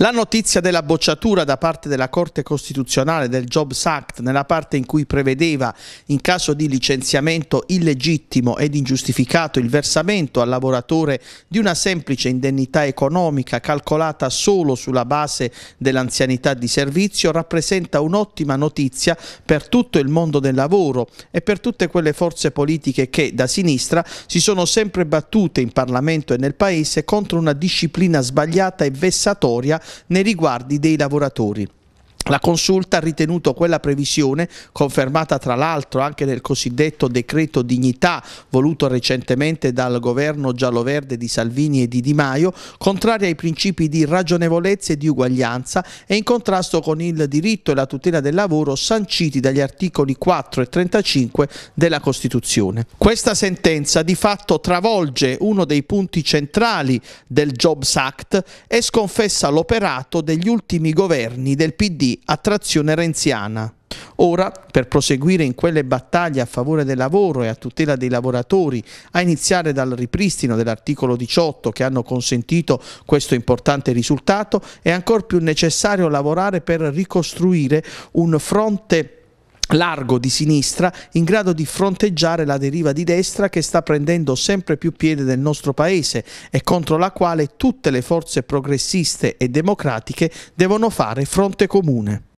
La notizia della bocciatura da parte della Corte Costituzionale del Jobs Act nella parte in cui prevedeva in caso di licenziamento illegittimo ed ingiustificato il versamento al lavoratore di una semplice indennità economica calcolata solo sulla base dell'anzianità di servizio rappresenta un'ottima notizia per tutto il mondo del lavoro e per tutte quelle forze politiche che da sinistra si sono sempre battute in Parlamento e nel Paese contro una disciplina sbagliata e vessatoria nei riguardi dei lavoratori. La consulta ha ritenuto quella previsione, confermata tra l'altro anche nel cosiddetto decreto dignità voluto recentemente dal governo giallo-verde di Salvini e di Di Maio, contraria ai principi di ragionevolezza e di uguaglianza e in contrasto con il diritto e la tutela del lavoro sanciti dagli articoli 4 e 35 della Costituzione. Questa sentenza di fatto travolge uno dei punti centrali del Jobs Act e sconfessa l'operato degli ultimi governi del PD attrazione renziana. Ora, per proseguire in quelle battaglie a favore del lavoro e a tutela dei lavoratori, a iniziare dal ripristino dell'articolo 18 che hanno consentito questo importante risultato, è ancor più necessario lavorare per ricostruire un fronte largo di sinistra in grado di fronteggiare la deriva di destra che sta prendendo sempre più piede nel nostro paese e contro la quale tutte le forze progressiste e democratiche devono fare fronte comune.